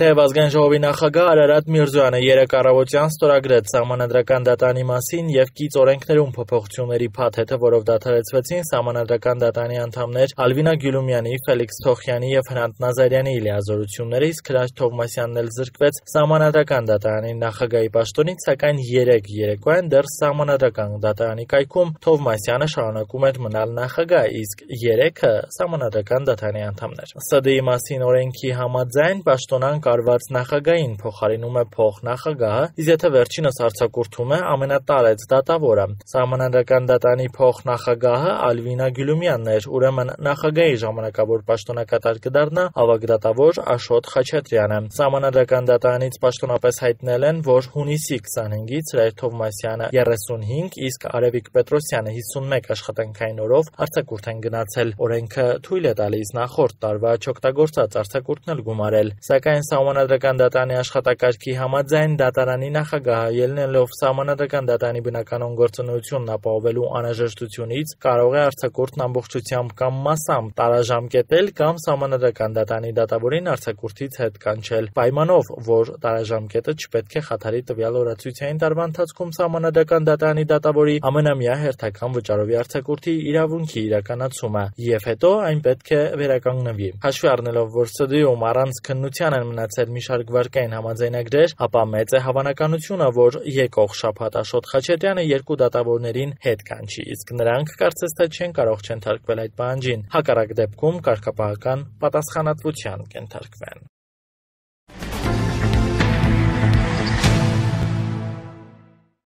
թե Ազգային ժողովի նախագահ Արարատ Միրզոյանը երեք առավոտյան ստորագրեց համանդրական դատանի մասին եւ կից օրենքներում փոփոխությունների փաթեթը, որով դադարեցվեցին համանդրական դատանի անդամներ Ալվինա Գյուլումյանի, Ֆելիքս Թոխյանի եւ Հրանտ Նազարյանի իլիազորությունները, իսկ Հրաչ Թովմասյանն էլ զրկվեց համանդրական դատարանի նախագահի պաշտոնից, սակայն 3 երեկոյան դեռ համանդրական դատարանի կայքում Թովմասյանը շարունակում էր մնալ նախագահ, իսկ 3-ը համանդրական դատարանի անդամներ։ ՍԴ-ի մասին օրենքի համաձայն պաշտոնան կարգավորված նախագահին փոխարինում է փոխնախագահը, իսկ եթե վերջինս հարձակուրդում է ամենատարեց դատավորը։ Սահմանադրական դատանի փոխնախագահը Ալվինա Գյուլումյանն էր, ուրեմն նախագահի ժամանակավոր պաշտոնակատար կդառնա ավագ դատավոր Աշոտ Խաչատրյանը։ Սահմանադրական դատանից պաշտոնապես հայտնել են, որ հունիսի 25-ից Ռայր Թովմասյանը 35, իսկ Արևիկ Պետրոսյանը 51 աշխատանքային օրով հարձակուրդ են գնացել։ Օրենքը թույլ է տալիս նախորդ տարվա չօգտագործած արձակուրդն էլ գումարել, սակայն Սահմանադրական դատարանի աշխատակարգի համաձայն դատարանի նախագահը ելնելով Սահմանադրական դատարանի բնականոն գործունեությունն ապահովելու անհրաժեշտությունից կարող է արձակուրդն ամբողջությամբ կամ մասամբ տարաժամկետել կամ Սահմանադրական դատարանի դատավորին արձակուրդից հետ կանչել պայմանով, որ տարաժամկետը չպետք է խաթարի տվյալ օրացույցային տարվա ընթացքում Սահմանադրական դատարանի դատավորի ամենամյա հերթական վճարովի արձակուրդի իրավունքի իրականացումը եւ հետո այն պետք է վերականգնվի։ Հաշվի առնելով, որ ստուդիում առանց քննության են իրականացել մի շարք վարկային համաձայնագրեր, ապա մեծ է հավանականությունը, որ եկող շաբաթ Աշոտ Խաչատրյանը երկու դատավորներին հետ կանչի, իսկ նրանք կարծես թե չեն կարող չենթարկվել այդ պահանջին։ Հակառակ դեպքում կարգապահական պատասխանատվության կենթարկվեն։